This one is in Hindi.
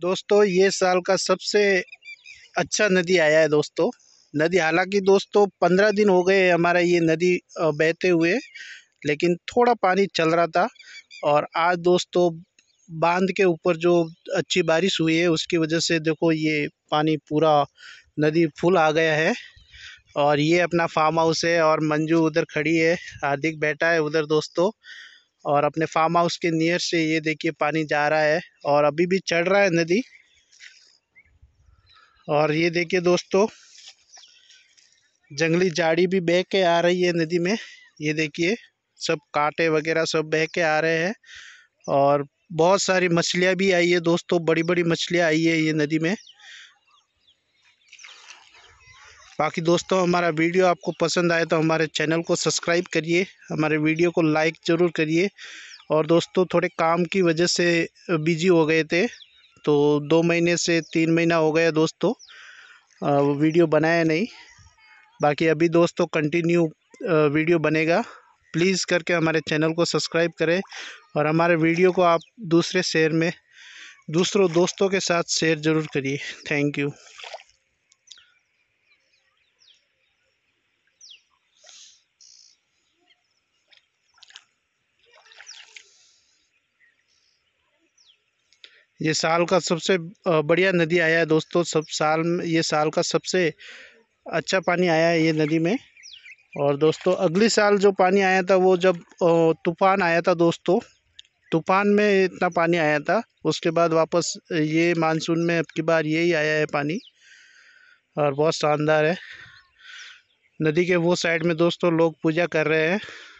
दोस्तों ये साल का सबसे अच्छा नदी आया है दोस्तों नदी हालांकि दोस्तों पंद्रह दिन हो गए हमारा ये नदी बहते हुए लेकिन थोड़ा पानी चल रहा था और आज दोस्तों बांध के ऊपर जो अच्छी बारिश हुई है उसकी वजह से देखो ये पानी पूरा नदी फुल आ गया है और ये अपना फार्म हाउस है और मंजू उधर खड़ी है हार्दिक बैठा है उधर दोस्तों और अपने फार्म हाउस के नियर से ये देखिए पानी जा रहा है और अभी भी चढ़ रहा है नदी और ये देखिए दोस्तों जंगली झाड़ी भी बह के आ रही है नदी में ये देखिए सब कांटे वगैरह सब बह के आ रहे हैं और बहुत सारी मछलियाँ भी आई है दोस्तों बड़ी बड़ी मछलियाँ आई है ये नदी में बाकी दोस्तों हमारा वीडियो आपको पसंद आए तो हमारे चैनल को सब्सक्राइब करिए हमारे वीडियो को लाइक ज़रूर करिए और दोस्तों थोड़े काम की वजह से बिजी हो गए थे तो दो महीने से तीन महीना हो गया दोस्तों वीडियो बनाया नहीं बाकी अभी दोस्तों कंटिन्यू वीडियो बनेगा प्लीज़ करके हमारे चैनल को सब्सक्राइब करें और हमारे वीडियो को आप दूसरे शेयर में दूसरों दोस्तों के साथ शेयर ज़रूर करिए थैंक यू ये साल का सबसे बढ़िया नदी आया है दोस्तों सब साल ये साल का सबसे अच्छा पानी आया है ये नदी में और दोस्तों अगले साल जो पानी आया था वो जब तूफान आया था दोस्तों तूफान में इतना पानी आया था उसके बाद वापस ये मानसून में अब की बार यही आया है पानी और बहुत शानदार है नदी के वो साइड में दोस्तों लोग पूजा कर रहे हैं